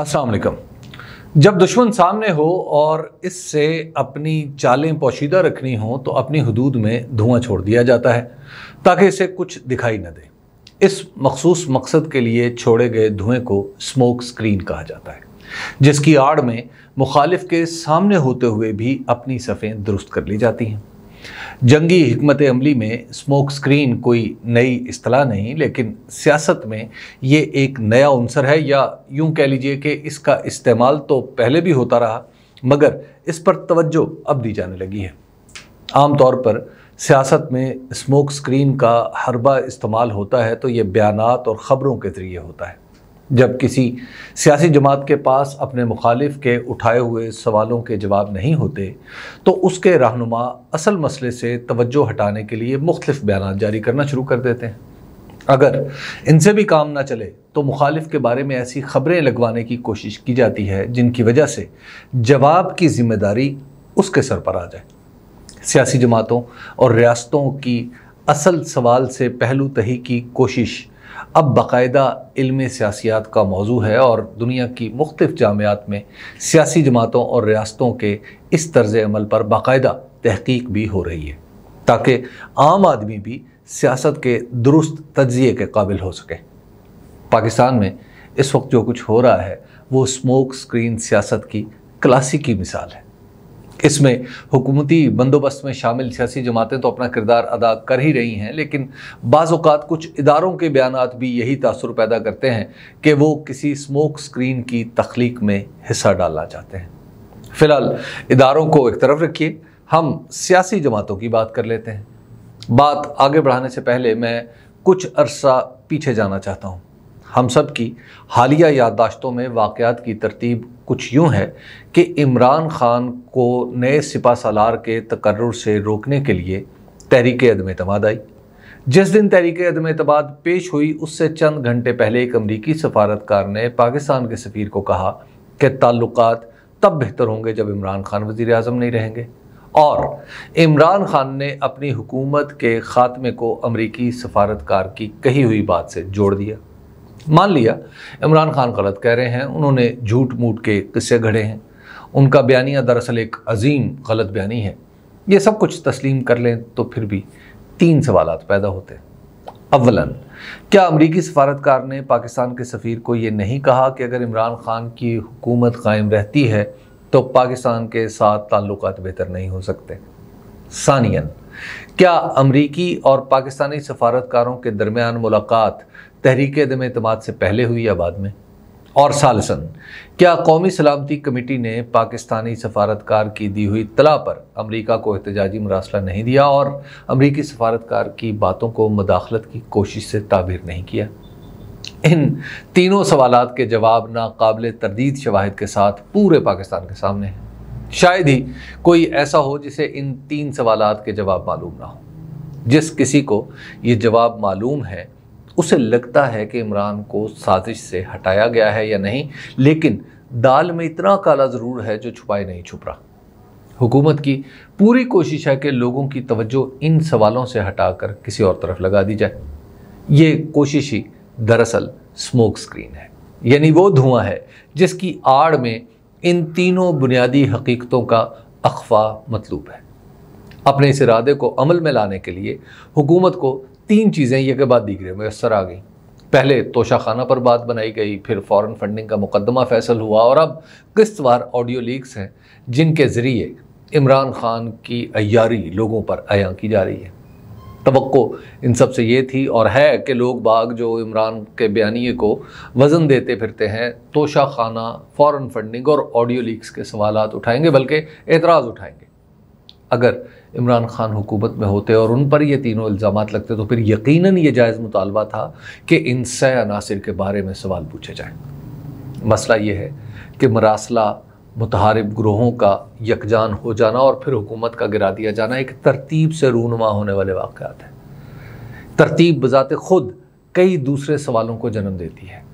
असलकम जब दुश्मन सामने हो और इससे अपनी चालें पोशीदा रखनी हो तो अपनी हदूद में धुआं छोड़ दिया जाता है ताकि इसे कुछ दिखाई न दे इस मखसूस मकसद के लिए छोड़े गए धुएँ को स्मोक स्क्रीन कहा जाता है जिसकी आड़ में मुखालिफ के सामने होते हुए भी अपनी सफ़ें दुरुस्त कर ली जाती हैं जंगी हमत अमली में स्मोक स्क्रीन कोई नई असलाह नहीं लेकिन सियासत में ये एक नया अंसर है या यूँ कह लीजिए कि इसका इस्तेमाल तो पहले भी होता रहा मगर इस पर तवज्जो अब दी जाने लगी है आम तौर पर सियासत में स्मोक स्क्रीन का हरबा इस्तेमाल होता है तो ये बयान और ख़बरों के ज़रिए होता है जब किसी सियासी जमात के पास अपने मुखालिफ के उठाए हुए सवालों के जवाब नहीं होते तो उसके रहनुमा असल मसले से तवज्जो हटाने के लिए मुख्तफ बयान जारी करना शुरू कर देते हैं अगर इनसे भी काम ना चले तो मुखालिफ के बारे में ऐसी खबरें लगवाने की कोशिश की जाती है जिनकी वजह से जवाब की जिम्मेदारी उसके सर पर आ जाए सियासी जमातों और रियासतों की असल सवाल से पहलू तही की कोशिश अब बाकायदा इल्म सियासियात का मौजू है और दुनिया की मुख्तफ जामियात में सियासी जमातों और रियासतों के इस तर्ज अमल पर बाकायदा तहकीक भी हो रही है ताकि आम आदमी भी सियासत के दुरुस्त तजिए के काबिल हो सके पाकिस्तान में इस वक्त जो कुछ हो रहा है वो स्मोक स्क्रीन सियासत की क्लासिकी मिसाल है इसमें हुकूमती बंदोबस्त में शामिल सियासी जमातें तो अपना किरदार अदा कर ही रही हैं लेकिन बाज़ात कुछ इदारों के बयान भी यही तासर पैदा करते हैं कि वो किसी स्मोक स्क्रीन की तख्लीक में हिस्सा डालना चाहते हैं फ़िलहाल इदारों को एक तरफ रखिए हम सियासी जमातों की बात कर लेते हैं बात आगे बढ़ाने से पहले मैं कुछ अरसा पीछे जाना चाहता हूँ हम सब की हालिया याददाश्तों में वाक़ात की तरतीब कुछ यूँ है कि इमरान खान को नए सिपा सालार के तकर्र से रोकने के लिए तहरीक अदम अतमाद आई जिस दिन तहरीक अदम अतमाद पेश हुई उससे चंद घंटे पहले एक अमरीकी सफारतकार ने पाकिस्तान के सफ़ीर को कहा कि ताल्लुक तब बेहतर होंगे जब इमरान खान वज़ी अजम नहीं रहेंगे और इमरान खान ने अपनी हुकूमत के ख़ात्मे को अमरीकी सफारतकार की कही हुई बात से जोड़ दिया मान लिया इमरान खान गलत कह रहे हैं उन्होंने झूठ मूठ के किस्से घड़े हैं उनका बयानिया दरअसल एक अजीम गलत बयानी है ये सब कुछ तस्लीम कर लें तो फिर भी तीन सवाल पैदा होते हैं अवला क्या अमरीकी सफारतकार ने पाकिस्तान के सफ़ीर को ये नहीं कहा कि अगर इमरान खान की हुकूमत कायम रहती है तो पाकिस्तान के साथ ताल्लुक बेहतर नहीं हो सकते सानियन क्या अमरीकी और पाकिस्तानी सफारतकारों के दरमियान मुलाकात तहरीक दम अतमाद से पहले हुई या बाद में और सालसन क्या कौमी सलामती कमेटी ने पाकिस्तानी सफारतकार की दी हुई तला पर अमरीका को एहतजाजी मरासला नहीं दिया और अमरीकी सफारतकार की बातों को मदाखलत की कोशिश से ताबीर नहीं किया इन तीनों सवाल के जवाब नाकबिल तरदीद शवाहद के साथ पूरे पाकिस्तान के सामने हैं शायद ही कोई ऐसा हो जिसे इन तीन सवाल के जवाब मालूम ना हो जिस किसी को ये जवाब मालूम है उसे लगता है कि इमरान को साजिश से हटाया गया है या नहीं लेकिन दाल में इतना काला ज़रूर है जो छुपाए नहीं छुप रहा हुकूमत की पूरी कोशिश है कि लोगों की तवज्जो इन सवालों से हटाकर किसी और तरफ लगा दी जाए ये कोशिश ही दरअसल स्मोक स्क्रीन है यानी वो धुआं है जिसकी आड़ में इन तीनों बुनियादी हकीकतों का अखवा मतलूब है अपने इस इरादे को अमल में लाने के लिए हुकूमत को तीन चीज़ें ये के बाद दीगरे मैसर आ गई पहले तोशाखाना पर बात बनाई गई फिर फॉरेन फंडिंग का मुकदमा फैसल हुआ और अब किस्तवार ऑडियो लीक्स हैं जिनके ज़रिए इमरान खान की अयारी लोगों पर अयाँ की जा रही है तो इन सब से ये थी और है कि लोग बाग जो इमरान के बयानी को वज़न देते फिरते हैं तोशा खाना फ़ॉरन फंडिंग और ऑडियो लीक्स के सवाल उठाएंगे बल्कि एतराज़ उठाएंगे अगर इमरान खान हुकूमत में होते और उन पर ये तीनों इल्ज़ाम लगते तो फिर यकीन ये जायज़ मुतालबा था कि इन सह अनासर के बारे में सवाल पूछे जाए मसला ये है कि मरासला मुतहारब ग्रोहों का यकजान हो जाना और फिर हुकूमत का गिरा दिया जाना एक तरतीब से रूनमा होने वाले वाक़ हैं तरतीब बज़ात ख़ुद कई दूसरे सवालों को जन्म देती है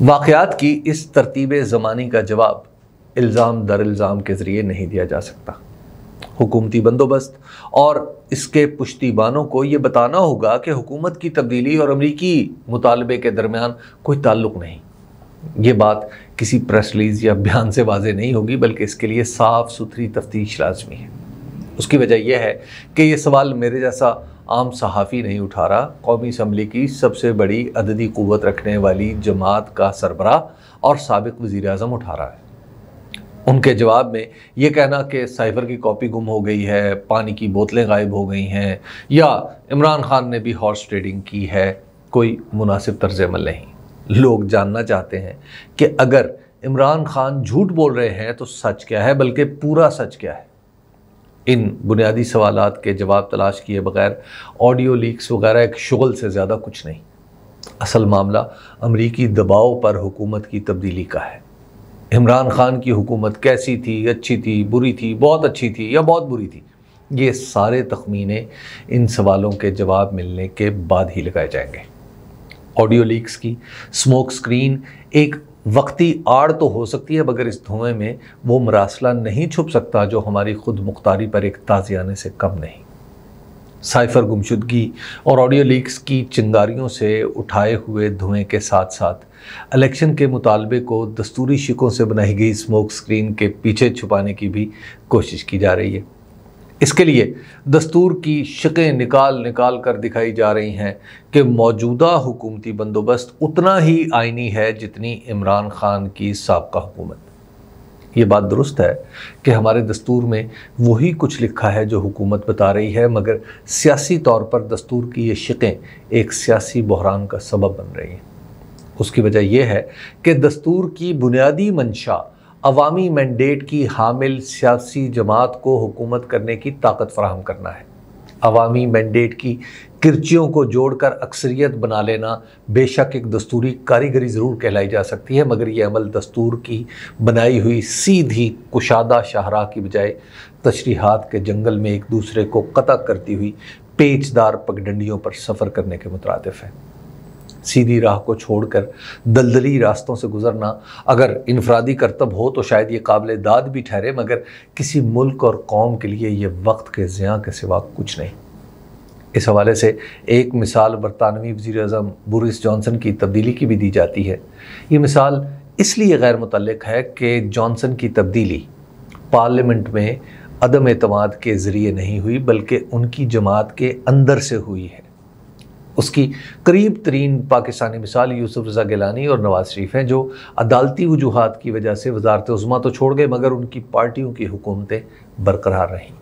वाक़ात की इस तरतीब ज़मानी का जवाब इल्ज़ाम दर इल्ज़ाम के ज़रिए नहीं दिया जा सकता हुकूमती बंदोबस्त और इसके पुश्ती बानों को ये बताना होगा कि हुकूमत की तब्दीली और अमरीकी मुतालबे के दरमियान कोई ताल्लुक नहीं ये बात किसी प्रेस रिलीज या बयान से वाजे नहीं होगी बल्कि इसके लिए साफ़ सुथरी तफ्तीश लाजमी है उसकी वजह यह है कि ये सवाल मेरे जैसा आम सहाफ़ी नहीं उठा रहा कौमी इसम्बली की सबसे बड़ी अददी क़वत रखने वाली जमात का सरबरा और सबक वज़ी अजम उठा रहा है उनके जवाब में ये कहना कि साइफ़र की कॉपी गुम हो गई है पानी की बोतलें गायब हो गई हैं या इमरान खान ने भी हॉर्स ट्रेडिंग की है कोई मुनासिब तर्ज अमल नहीं लोग जानना चाहते हैं कि अगर इमरान खान झूठ बोल रहे हैं तो सच क्या है बल्कि पूरा सच क्या है इन बुनियादी सवाल के जवाब तलाश किए बगैर ऑडियो लीक्स वगैरह एक शुगल से ज़्यादा कुछ नहीं असल मामला अमरीकी दबाव पर हुकूमत की तब्दीली का है इमरान खान की हुकूमत कैसी थी अच्छी थी बुरी थी बहुत अच्छी थी या बहुत बुरी थी ये सारे तखमीने इन सवालों के जवाब मिलने के बाद ही लगाए जाएंगे ऑडियो लीक्स की स्मोक स्क्रीन एक वक्ती आड़ तो हो सकती है मगर इस धुएं में वो मरासला नहीं छुप सकता जो हमारी खुद मुख्तारी पर एक ताजियाने से कम नहीं साइफर गुमशुदगी और ऑडियो लीक्स की चिंगारियों से उठाए हुए धुएं के साथ साथ इलेक्शन के मुतालबे को दस्तूरी शिकों से बनाई गई स्मोक स्क्रीन के पीछे छुपाने की भी कोशिश की जा रही है इसके लिए दस्तूर की शिकें निकाल निकाल कर दिखाई जा रही हैं कि मौजूदा हुकूमती बंदोबस्त उतना ही आइनी है जितनी इमरान खान की सबका हुकूमत ये बात दुरुस्त है कि हमारे दस्तूर में वही कुछ लिखा है जो हुकूमत बता रही है मगर सियासी तौर पर दस्तूर की ये शिकें एक सियासी बहरान का सबब बन रही हैं उसकी वजह यह है कि दस्तूर की बुनियादी मंशा अवामी मैंडेट की हामिल सियासी जमात को हुकूमत करने की ताकत फराहम करना है अवामी मैंडेट की किरचियों को जोड़कर अक्सरियत बना लेना बेशक एक दस्तूरी कारीगरी ज़रूर कहलाई जा सकती है मगर यह अमल दस्तूर की बनाई हुई सीधी कुशादा शाहरा की बजाय तशरीहत के जंगल में एक दूसरे को कतः करती हुई पेचदार पगडंडियों पर सफ़र करने के मुतरद है सीधी राह को छोड़कर दलदली रास्तों से गुजरना अगर इनफरादी करतब हो तो शायद ये काबिल दाद भी ठहरे मगर किसी मुल्क और कौम के लिए ये वक्त के ज़ियाँ के सिवा कुछ नहीं इस हवाले से एक मिसाल बरतानवी वज़ी अजम बोरिस जॉनसन की तब्दीली की भी दी जाती है ये मिसाल इसलिए गैर मुतल है कि जॉनसन की तब्दीली पार्लियामेंट में अदम अतमाद के ज़रिए नहीं हुई बल्कि उनकी जमात के अंदर से हुई है उसकी करीब तरीन पाकिस्तानी मिसाल यूसुफ रज़ा गिलानी और नवाज़ शरीफ हैं जो अदालती वजूहत की वजह से वजारत उज़मा तो छोड़ गए मगर उनकी पार्टियों की हुकूमतें बरकरार रहीं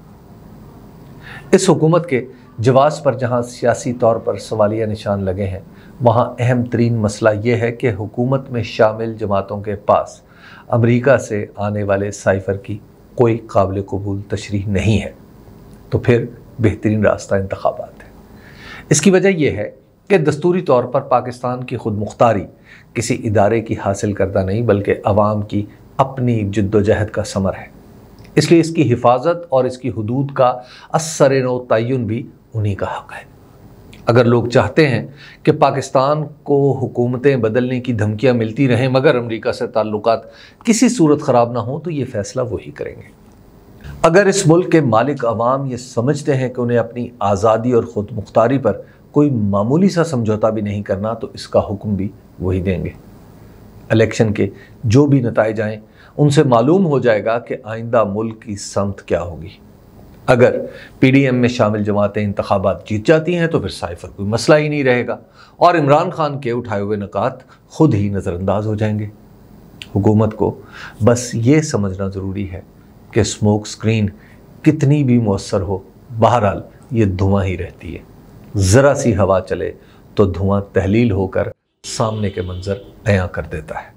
इस हुकूमत के जवाब पर जहाँ सियासी तौर पर सवालिया निशान लगे हैं वहाँ अहम तरीन मसला ये है कि हुकूमत में शामिल जमातों के पास अमरीका से आने वाले साइफ़र की कोई काबिल कबूल तशरी नहीं है तो फिर बेहतरीन रास्ता इंतबात है इसकी वजह यह है कि दस्तूरी तौर पर पाकिस्तान की खुद मुख्तारी किसी इदारे की हासिल करता नहीं बल्कि अवाम की अपनी जद्दोजहद का समर है इसलिए इसकी हिफाजत और इसकी हदूद का असर नो तयन भी उन्हीं का हक़ है अगर लोग चाहते हैं कि पाकिस्तान को हुकूमतें बदलने की धमकियाँ मिलती रहें मगर अमरीका से ताल्लुकात किसी सूरत ख़राब ना हो तो ये फ़ैसला वही करेंगे अगर इस मुल्क के मालिक अवाम ये समझते हैं कि उन्हें अपनी आज़ादी और ख़ुद मुख्तारी पर कोई मामूली सा समझौता भी नहीं करना तो इसका हुक्म भी वही देंगे इलेक्शन के जो भी नतज आएँ उनसे मालूम हो जाएगा कि आइंदा मुल्क की समत क्या होगी अगर पी डी एम में शामिल जमातें इंतबात जीत जाती हैं तो फिर साइफर कोई मसला ही नहीं रहेगा और इमरान खान के उठाए हुए नकात खुद ही नज़रअंदाज हो जाएंगे हुकूमत को बस ये समझना ज़रूरी है कि स्मोक स्क्रीन कितनी भी मौसर हो बहरहाल ये धुआं ही रहती है ज़रा सी हवा चले तो धुआं तहलील होकर सामने के मंज़र अया कर देता है